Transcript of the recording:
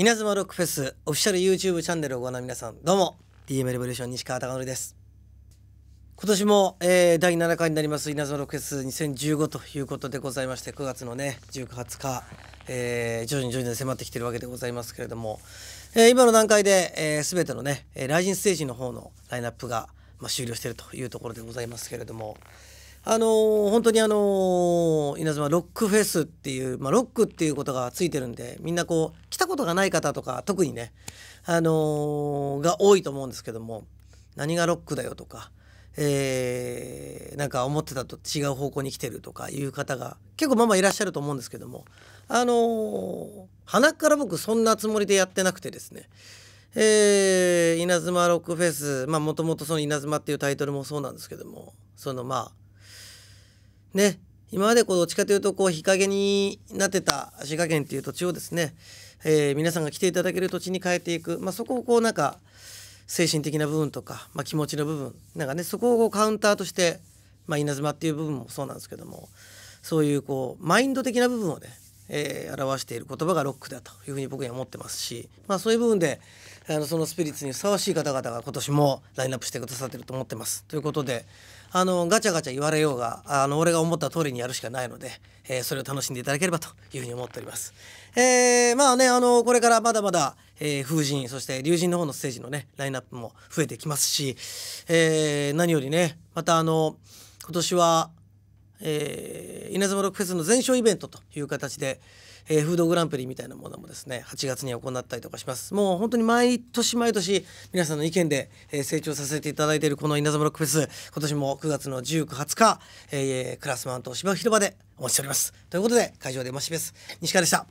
稲妻ロックフェスオフィシャル YouTube チャンネルをご覧の皆さんどうも DM レボリューション西川貴教です今年も、えー、第7回になります稲妻ロックフェス2015ということでございまして9月のね19日、えー、徐々に徐々に迫ってきてるわけでございますけれども、えー、今の段階で、えー、全てのねライジンステージの方のラインナップが、まあ、終了しているというところでございますけれどもあのー、本当にあのー、稲妻ロックフェスっていう、まあ、ロックっていうことがついてるんでみんなこう来たことがない方とか特にね、あのー、が多いと思うんですけども何がロックだよとか、えー、なんか思ってたと違う方向に来てるとかいう方が結構まあまあいらっしゃると思うんですけども、あの鼻から僕そんなつもりでやってなくてですねえー、稲妻ロックフェスまあもともとその「稲妻」っていうタイトルもそうなんですけどもそのまあね、今までこうどっちかというとこう日陰になってた滋賀県っていう土地をですね、えー、皆さんが来ていただける土地に変えていく、まあ、そこをこうなんか精神的な部分とか、まあ、気持ちの部分なんかねそこをカウンターとして、まあ、稲妻っていう部分もそうなんですけどもそういうこうマインド的な部分をねえー、表している言葉がロックだというふうに僕には思ってますし、まあ、そういう部分であのそのスピリッツにふさわしい方々が今年もラインナップしてくださってると思ってます。ということであのガチャガチャ言われようがあの俺が思った通りにやるしかないので、えー、それを楽しんでいただければというふうに思っております。えー、まあねあのこれからまだまだ、えー、風神そして龍神の方のステージのねラインナップも増えてきますし、えー、何よりねまたあの今年はえ稲妻ロックフェスの全勝イベントという形で、えー、フードグランプリみたいなものもですね8月に行ったりとかしますもう本当に毎年毎年皆さんの意見で、えー、成長させていただいているこの稲妻ロックフェス今年も9月の19、20日、えー、クラスマウント芝生広場でお待ちしておりますということで会場で待ちです西川でした